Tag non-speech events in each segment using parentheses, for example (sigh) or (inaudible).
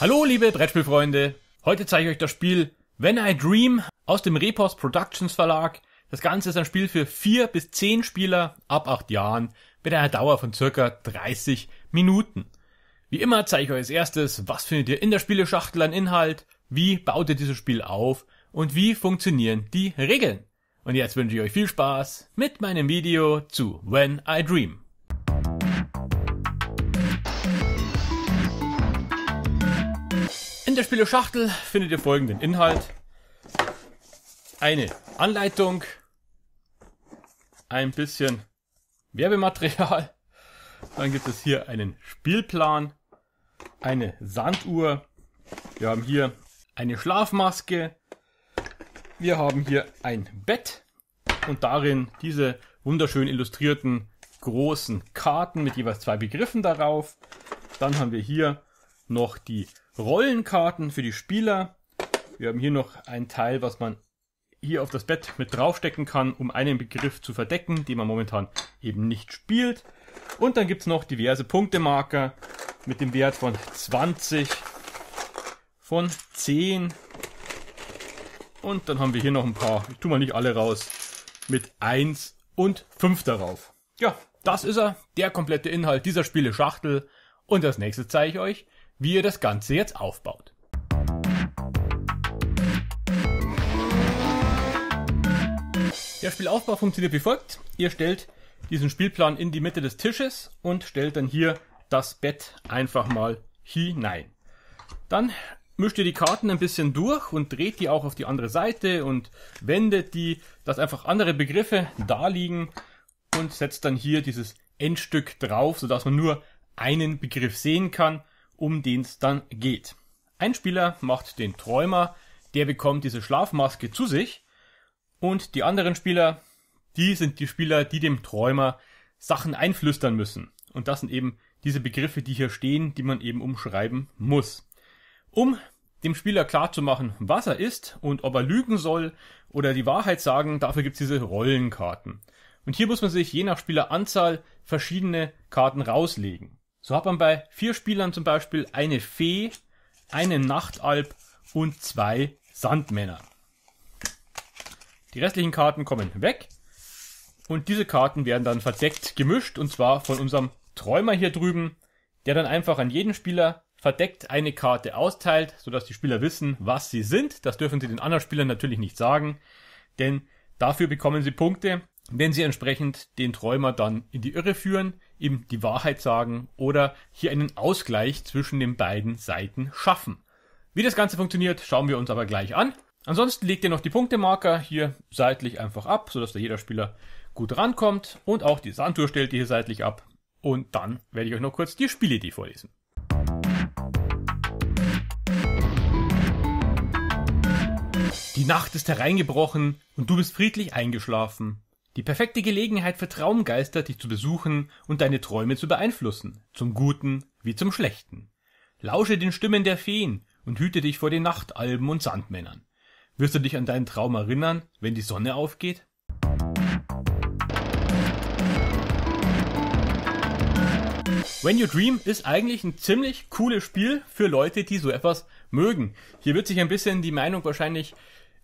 Hallo liebe Brettspielfreunde, heute zeige ich euch das Spiel When I Dream aus dem Repos Productions Verlag. Das Ganze ist ein Spiel für 4 bis 10 Spieler ab 8 Jahren mit einer Dauer von circa 30 Minuten. Wie immer zeige ich euch als erstes, was findet ihr in der Spieleschachtel an Inhalt, wie baut ihr dieses Spiel auf und wie funktionieren die Regeln. Und jetzt wünsche ich euch viel Spaß mit meinem Video zu When I Dream. In der Spieleschachtel findet ihr folgenden Inhalt. Eine Anleitung, ein bisschen Werbematerial, dann gibt es hier einen Spielplan, eine Sanduhr, wir haben hier eine Schlafmaske, wir haben hier ein Bett und darin diese wunderschön illustrierten großen Karten mit jeweils zwei Begriffen darauf. Dann haben wir hier noch die Rollenkarten für die Spieler. Wir haben hier noch ein Teil, was man hier auf das Bett mit draufstecken kann, um einen Begriff zu verdecken, den man momentan eben nicht spielt. Und dann gibt's noch diverse Punktemarker mit dem Wert von 20, von 10, und dann haben wir hier noch ein paar, ich tue mal nicht alle raus, mit 1 und 5 darauf. Ja, das ist er, der komplette Inhalt dieser Spiele Schachtel. Und als nächstes zeige ich euch, wie ihr das Ganze jetzt aufbaut. Der Spielaufbau funktioniert wie folgt. Ihr stellt diesen Spielplan in die Mitte des Tisches und stellt dann hier das Bett einfach mal hinein. Dann mischt ihr die Karten ein bisschen durch und dreht die auch auf die andere Seite und wendet die, dass einfach andere Begriffe da liegen und setzt dann hier dieses Endstück drauf, sodass man nur einen Begriff sehen kann, um den es dann geht. Ein Spieler macht den Träumer, der bekommt diese Schlafmaske zu sich und die anderen Spieler, die sind die Spieler, die dem Träumer Sachen einflüstern müssen. Und das sind eben diese Begriffe, die hier stehen, die man eben umschreiben muss. Um dem Spieler klarzumachen, was er ist und ob er lügen soll oder die Wahrheit sagen, dafür gibt's diese Rollenkarten. Und hier muss man sich je nach Spieleranzahl verschiedene Karten rauslegen. So hat man bei vier Spielern zum Beispiel eine Fee, eine Nachtalb und zwei Sandmänner. Die restlichen Karten kommen weg und diese Karten werden dann verdeckt gemischt und zwar von unserem Träumer hier drüben, der dann einfach an jeden Spieler verdeckt eine Karte austeilt, sodass die Spieler wissen, was sie sind. Das dürfen sie den anderen Spielern natürlich nicht sagen, denn dafür bekommen sie Punkte, wenn sie entsprechend den Träumer dann in die Irre führen, ihm die Wahrheit sagen oder hier einen Ausgleich zwischen den beiden Seiten schaffen. Wie das Ganze funktioniert, schauen wir uns aber gleich an. Ansonsten legt ihr noch die Punktemarker hier seitlich einfach ab, sodass da jeder Spieler gut rankommt und auch die Sandtour stellt ihr hier seitlich ab. Und dann werde ich euch noch kurz die Spielidee vorlesen. Die Nacht ist hereingebrochen und du bist friedlich eingeschlafen. Die perfekte Gelegenheit für Traumgeister, dich zu besuchen und deine Träume zu beeinflussen, zum Guten wie zum Schlechten. Lausche den Stimmen der Feen und hüte dich vor den Nachtalben und Sandmännern. Wirst du dich an deinen Traum erinnern, wenn die Sonne aufgeht? When You Dream ist eigentlich ein ziemlich cooles Spiel für Leute, die so etwas mögen. Hier wird sich ein bisschen die Meinung wahrscheinlich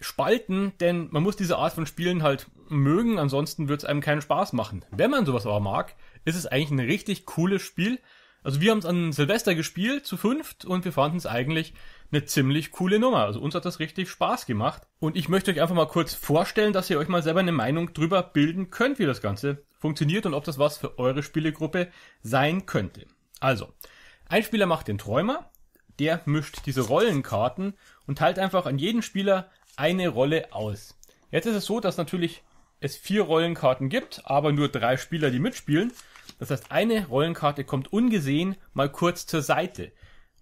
spalten, denn man muss diese Art von Spielen halt mögen, ansonsten wird es einem keinen Spaß machen. Wenn man sowas aber mag, ist es eigentlich ein richtig cooles Spiel. Also wir haben es an Silvester gespielt, zu fünft, und wir fanden es eigentlich eine ziemlich coole Nummer. Also uns hat das richtig Spaß gemacht. Und ich möchte euch einfach mal kurz vorstellen, dass ihr euch mal selber eine Meinung drüber bilden könnt, wie das Ganze funktioniert und ob das was für eure Spielegruppe sein könnte. Also, ein Spieler macht den Träumer, der mischt diese Rollenkarten und teilt einfach an jeden Spieler eine Rolle aus. Jetzt ist es so, dass natürlich es vier Rollenkarten gibt, aber nur drei Spieler, die mitspielen. Das heißt, eine Rollenkarte kommt ungesehen mal kurz zur Seite.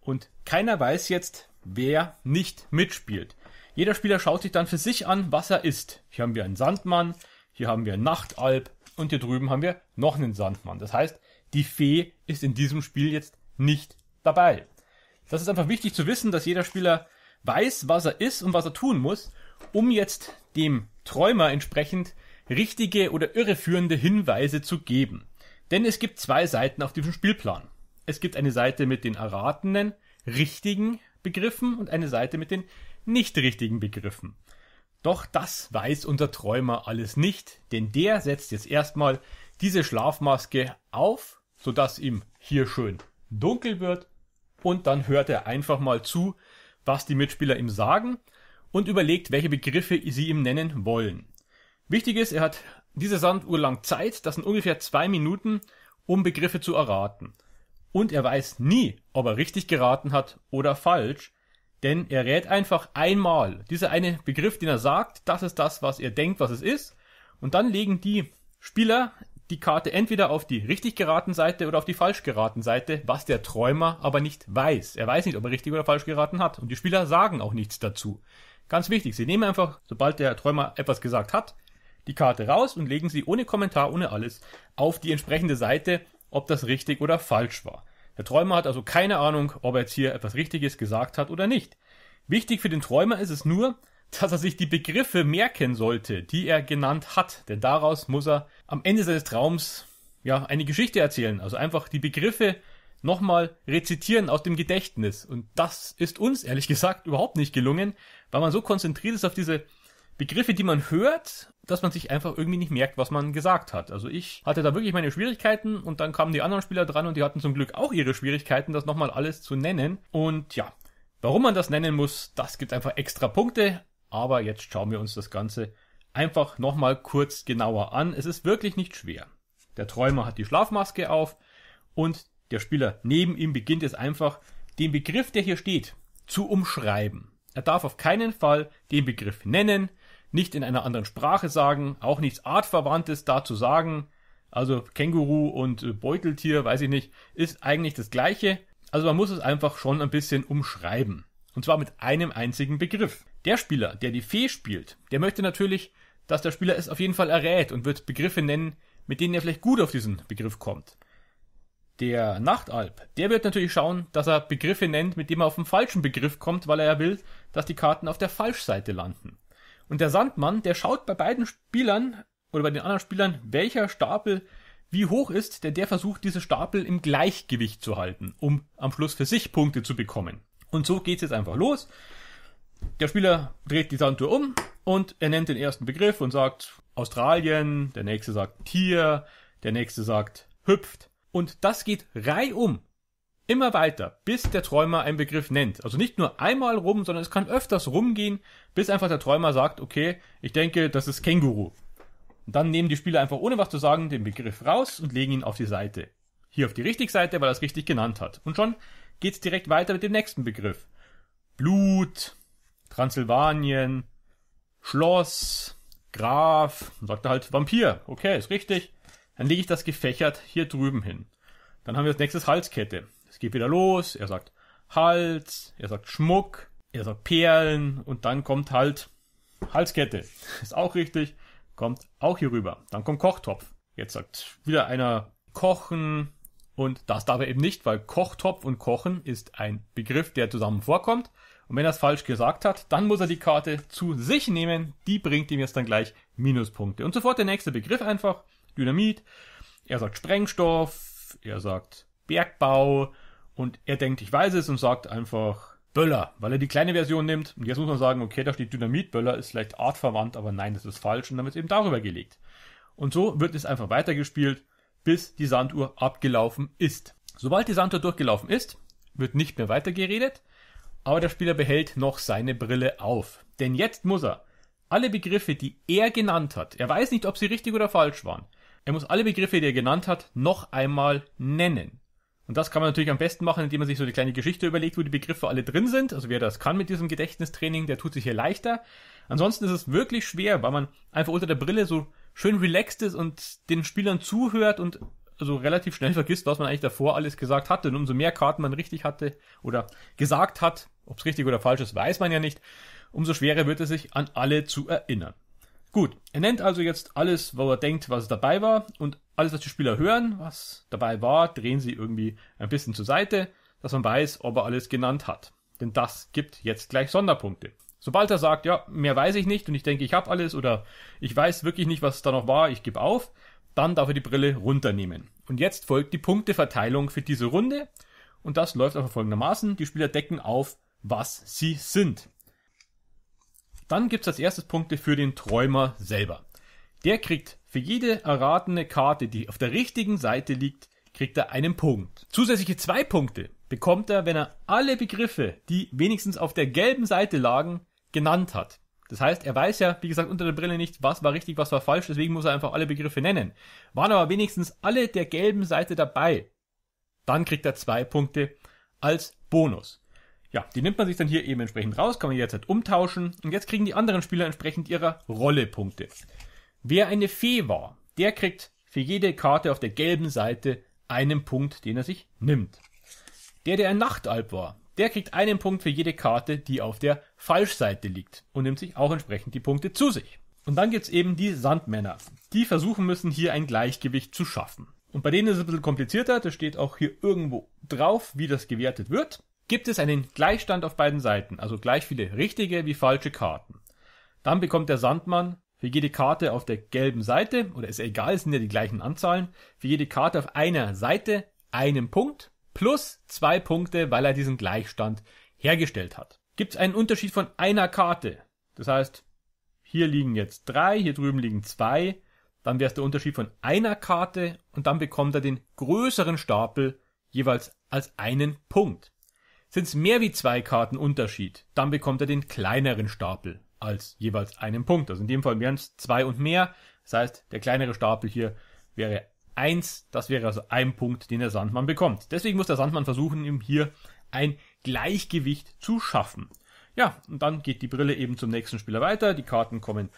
Und keiner weiß jetzt, wer nicht mitspielt. Jeder Spieler schaut sich dann für sich an, was er ist. Hier haben wir einen Sandmann, hier haben wir einen Nachtalb und hier drüben haben wir noch einen Sandmann. Das heißt, die Fee ist in diesem Spiel jetzt nicht dabei. Das ist einfach wichtig zu wissen, dass jeder Spieler weiß, was er ist und was er tun muss, um jetzt dem Träumer entsprechend richtige oder irreführende Hinweise zu geben. Denn es gibt zwei Seiten auf diesem Spielplan. Es gibt eine Seite mit den erratenen, richtigen Begriffen und eine Seite mit den nicht richtigen Begriffen. Doch das weiß unser Träumer alles nicht, denn der setzt jetzt erstmal diese Schlafmaske auf, sodass ihm hier schön dunkel wird und dann hört er einfach mal zu, was die Mitspieler ihm sagen und überlegt, welche Begriffe sie ihm nennen wollen. Wichtig ist, er hat diese Sanduhr lang Zeit, das sind ungefähr zwei Minuten, um Begriffe zu erraten. Und er weiß nie, ob er richtig geraten hat oder falsch, denn er rät einfach einmal. Dieser eine Begriff, den er sagt, das ist das, was er denkt, was es ist. Und dann legen die Spieler die Karte entweder auf die richtig geraten Seite oder auf die falsch geraten Seite, was der Träumer aber nicht weiß. Er weiß nicht, ob er richtig oder falsch geraten hat. Und die Spieler sagen auch nichts dazu. Ganz wichtig, sie nehmen einfach, sobald der Träumer etwas gesagt hat, die Karte raus und legen sie ohne Kommentar, ohne alles auf die entsprechende Seite, ob das richtig oder falsch war. Der Träumer hat also keine Ahnung, ob er jetzt hier etwas Richtiges gesagt hat oder nicht. Wichtig für den Träumer ist es nur, dass er sich die Begriffe merken sollte, die er genannt hat, denn daraus muss er am Ende seines Traums ja eine Geschichte erzählen, also einfach die Begriffe nochmal rezitieren aus dem Gedächtnis und das ist uns ehrlich gesagt überhaupt nicht gelungen, weil man so konzentriert ist auf diese Begriffe, die man hört, dass man sich einfach irgendwie nicht merkt, was man gesagt hat. Also ich hatte da wirklich meine Schwierigkeiten und dann kamen die anderen Spieler dran und die hatten zum Glück auch ihre Schwierigkeiten, das nochmal alles zu nennen und ja, Warum man das nennen muss, das gibt einfach extra Punkte. Aber jetzt schauen wir uns das Ganze einfach nochmal kurz genauer an. Es ist wirklich nicht schwer. Der Träumer hat die Schlafmaske auf und der Spieler neben ihm beginnt es einfach, den Begriff, der hier steht, zu umschreiben. Er darf auf keinen Fall den Begriff nennen, nicht in einer anderen Sprache sagen, auch nichts Artverwandtes dazu sagen. Also Känguru und äh, Beuteltier, weiß ich nicht, ist eigentlich das gleiche. Also man muss es einfach schon ein bisschen umschreiben. Und zwar mit einem einzigen Begriff. Der Spieler, der die Fee spielt, der möchte natürlich, dass der Spieler es auf jeden Fall errät und wird Begriffe nennen, mit denen er vielleicht gut auf diesen Begriff kommt. Der Nachtalb, der wird natürlich schauen, dass er Begriffe nennt, mit denen er auf den falschen Begriff kommt, weil er ja will, dass die Karten auf der Falschseite landen. Und der Sandmann, der schaut bei beiden Spielern oder bei den anderen Spielern, welcher Stapel wie hoch ist, denn der versucht, diese Stapel im Gleichgewicht zu halten, um am Schluss für sich Punkte zu bekommen. Und so geht's jetzt einfach los. Der Spieler dreht die Sandtour um und er nennt den ersten Begriff und sagt Australien, der nächste sagt Tier, der nächste sagt hüpft. Und das geht reihum. Immer weiter, bis der Träumer einen Begriff nennt. Also nicht nur einmal rum, sondern es kann öfters rumgehen, bis einfach der Träumer sagt, okay, ich denke, das ist Känguru. Und dann nehmen die Spieler einfach ohne was zu sagen den Begriff raus und legen ihn auf die Seite. Hier auf die richtige Seite, weil er es richtig genannt hat. Und schon geht's direkt weiter mit dem nächsten Begriff. Blut, Transsilvanien, Schloss, Graf, sagt er halt Vampir. Okay, ist richtig. Dann lege ich das gefächert hier drüben hin. Dann haben wir als nächstes Halskette. Es geht wieder los. Er sagt Hals, er sagt Schmuck, er sagt Perlen und dann kommt halt Halskette. (laughs) Ist auch richtig. Kommt auch hier rüber. Dann kommt Kochtopf. Jetzt sagt wieder einer Kochen und das darf er eben nicht, weil Kochtopf und Kochen ist ein Begriff, der zusammen vorkommt. Und wenn er es falsch gesagt hat, dann muss er die Karte zu sich nehmen. Die bringt ihm jetzt dann gleich Minuspunkte. Und sofort der nächste Begriff einfach. Dynamit. Er sagt Sprengstoff. Er sagt Bergbau. Und er denkt, ich weiß es und sagt einfach Böller, weil er die kleine Version nimmt. Und jetzt muss man sagen, okay, da steht Dynamit. Böller ist vielleicht artverwandt, aber nein, das ist falsch. Und dann wird es eben darüber gelegt. Und so wird es einfach weitergespielt, bis die Sanduhr abgelaufen ist. Sobald die Sanduhr durchgelaufen ist, wird nicht mehr weitergeredet. Aber der Spieler behält noch seine Brille auf. Denn jetzt muss er alle Begriffe, die er genannt hat, er weiß nicht, ob sie richtig oder falsch waren, er muss alle Begriffe, die er genannt hat, noch einmal nennen. Und das kann man natürlich am besten machen, indem man sich so eine kleine Geschichte überlegt, wo die Begriffe alle drin sind. Also wer das kann mit diesem Gedächtnistraining, der tut sich hier leichter. Ansonsten ist es wirklich schwer, weil man einfach unter der Brille so schön relaxed ist und den Spielern zuhört und so relativ schnell vergisst, was man eigentlich davor alles gesagt hatte. Und umso mehr Karten man richtig hatte oder gesagt hat, ob es richtig oder falsch ist, weiß man ja nicht. Umso schwerer wird es sich, an alle zu erinnern. Gut, er nennt also jetzt alles, wo er denkt, was dabei war und alles, was die Spieler hören, was dabei war, drehen sie irgendwie ein bisschen zur Seite, dass man weiß, ob er alles genannt hat. Denn das gibt jetzt gleich Sonderpunkte. Sobald er sagt, ja, mehr weiß ich nicht und ich denke, ich habe alles oder ich weiß wirklich nicht, was da noch war, ich gebe auf, dann darf er die Brille runternehmen. Und jetzt folgt die Punkteverteilung für diese Runde und das läuft einfach also folgendermaßen. Die Spieler decken auf, was sie sind. Dann gibt's als erstes Punkte für den Träumer selber. Der kriegt für jede erratene Karte, die auf der richtigen Seite liegt, kriegt er einen Punkt. Zusätzliche zwei Punkte bekommt er, wenn er alle Begriffe, die wenigstens auf der gelben Seite lagen, genannt hat. Das heißt, er weiß ja, wie gesagt, unter der Brille nicht, was war richtig, was war falsch, deswegen muss er einfach alle Begriffe nennen. Waren aber wenigstens alle der gelben Seite dabei. Dann kriegt er zwei Punkte als Bonus. Ja, die nimmt man sich dann hier eben entsprechend raus, kann man jederzeit halt umtauschen. Und jetzt kriegen die anderen Spieler entsprechend ihrer Rolle Punkte. Wer eine Fee war, der kriegt für jede Karte auf der gelben Seite einen Punkt, den er sich nimmt. Der, der ein Nachtalb war, der kriegt einen Punkt für jede Karte, die auf der Falschseite liegt und nimmt sich auch entsprechend die Punkte zu sich. Und dann gibt's eben die Sandmänner, die versuchen müssen, hier ein Gleichgewicht zu schaffen. Und bei denen ist es ein bisschen komplizierter, das steht auch hier irgendwo drauf, wie das gewertet wird. Gibt es einen Gleichstand auf beiden Seiten, also gleich viele richtige wie falsche Karten, dann bekommt der Sandmann für jede Karte auf der gelben Seite, oder ist ja egal, es sind ja die gleichen Anzahlen, für jede Karte auf einer Seite einen Punkt plus zwei Punkte, weil er diesen Gleichstand hergestellt hat. Gibt es einen Unterschied von einer Karte? Das heißt, hier liegen jetzt drei, hier drüben liegen zwei, dann wäre es der Unterschied von einer Karte und dann bekommt er den größeren Stapel jeweils als einen Punkt. Sind es mehr wie zwei Karten Unterschied, dann bekommt er den kleineren Stapel als jeweils einen Punkt. Also in dem Fall wären es zwei und mehr. Das heißt, der kleinere Stapel hier wäre eins. Das wäre also ein Punkt, den der Sandmann bekommt. Deswegen muss der Sandmann versuchen, ihm hier ein Gleichgewicht zu schaffen. Ja, und dann geht die Brille eben zum nächsten Spieler weiter. Die Karten kommen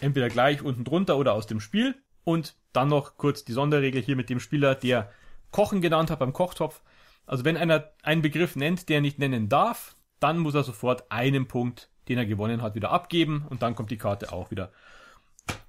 entweder gleich unten drunter oder aus dem Spiel. Und dann noch kurz die Sonderregel hier mit dem Spieler, der Kochen genannt hat beim Kochtopf. Also wenn einer einen Begriff nennt, der er nicht nennen darf, dann muss er sofort einen Punkt, den er gewonnen hat, wieder abgeben und dann kommt die Karte auch wieder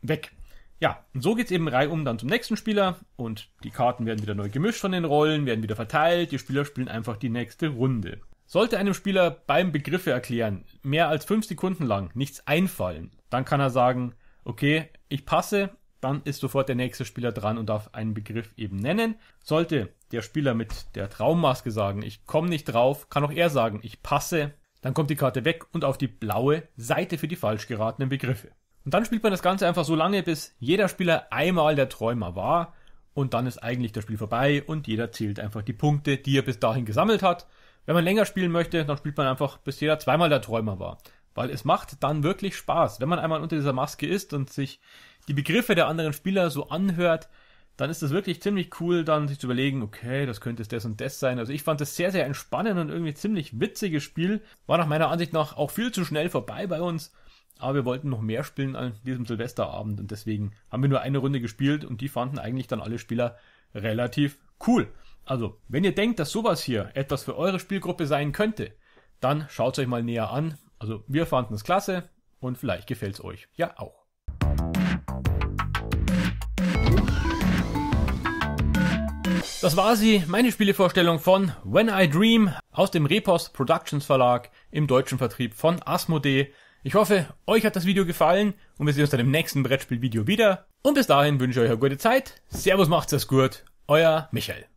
weg. Ja, und so geht's eben reihum dann zum nächsten Spieler und die Karten werden wieder neu gemischt von den Rollen, werden wieder verteilt, die Spieler spielen einfach die nächste Runde. Sollte einem Spieler beim Begriffe erklären mehr als fünf Sekunden lang nichts einfallen, dann kann er sagen, okay, ich passe, dann ist sofort der nächste Spieler dran und darf einen Begriff eben nennen. Sollte der Spieler mit der Traummaske sagen, ich komme nicht drauf, kann auch er sagen, ich passe, dann kommt die Karte weg und auf die blaue Seite für die falsch geratenen Begriffe. Und dann spielt man das Ganze einfach so lange, bis jeder Spieler einmal der Träumer war und dann ist eigentlich das Spiel vorbei und jeder zählt einfach die Punkte, die er bis dahin gesammelt hat. Wenn man länger spielen möchte, dann spielt man einfach, bis jeder zweimal der Träumer war. Weil es macht dann wirklich Spaß, wenn man einmal unter dieser Maske ist und sich die Begriffe der anderen Spieler so anhört, dann ist das wirklich ziemlich cool, dann sich zu überlegen, okay, das könnte es das und das sein. Also ich fand das sehr, sehr entspannend und irgendwie ziemlich witziges Spiel. War nach meiner Ansicht nach auch viel zu schnell vorbei bei uns. Aber wir wollten noch mehr spielen an diesem Silvesterabend und deswegen haben wir nur eine Runde gespielt und die fanden eigentlich dann alle Spieler relativ cool. Also, wenn ihr denkt, dass sowas hier etwas für eure Spielgruppe sein könnte, dann schaut es euch mal näher an. Also, wir fanden es klasse und vielleicht gefällt es euch ja auch. Das war sie, meine Spielevorstellung von When I Dream aus dem Repost Productions Verlag im deutschen Vertrieb von Asmodee. Ich hoffe, euch hat das Video gefallen und wir sehen uns dann im nächsten Brettspielvideo wieder. Und bis dahin wünsche ich euch eine gute Zeit. Servus, macht's es gut. Euer Michael.